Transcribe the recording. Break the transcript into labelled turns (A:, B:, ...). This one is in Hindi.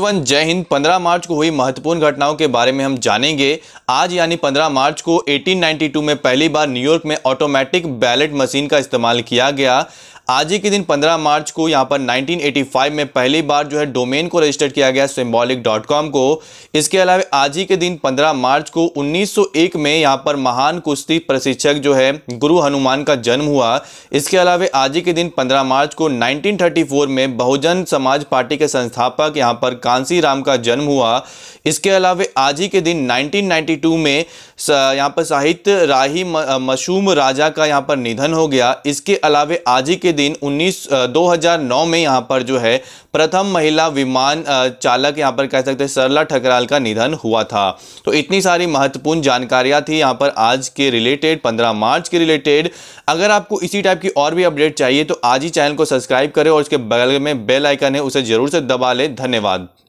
A: वन जय हिंद 15 मार्च को हुई महत्वपूर्ण घटनाओं के बारे में हम जानेंगे आज यानी 15 मार्च को 1892 में पहली बार न्यूयॉर्क में ऑटोमेटिक बैलेट मशीन का इस्तेमाल किया गया आज ही के दिन 15 मार्च को यहाँ पर 1985 में पहली बार जो है डोमेन को रजिस्टर किया गया सिम्बॉलिक डॉट कॉम को इसके अलावा आज ही के दिन 15 मार्च को 1901 में यहाँ पर महान कुश्ती प्रशिक्षक जो है गुरु हनुमान का जन्म हुआ इसके अलावा आज ही के दिन 15 मार्च को 1934 में बहुजन समाज पार्टी के संस्थापक यहाँ पर कांसी राम का जन्म हुआ इसके अलावा आज ही के दिन नाइनटीन में यहाँ पर साहित्य राही मशूम राजा का यहाँ पर निधन हो गया इसके अलावा आज ही के दिन 19 2009 में यहाँ पर जो है प्रथम महिला विमान चालक यहाँ पर कह सकते हैं सरला ठकराल का निधन हुआ था तो इतनी सारी महत्वपूर्ण जानकारियाँ थी यहाँ पर आज के रिलेटेड 15 मार्च के रिलेटेड अगर आपको इसी टाइप की और भी अपडेट चाहिए तो आज ही चैनल को सब्सक्राइब करें और उसके बगल में बेल आइकन है उसे ज़रूर से दबा लें धन्यवाद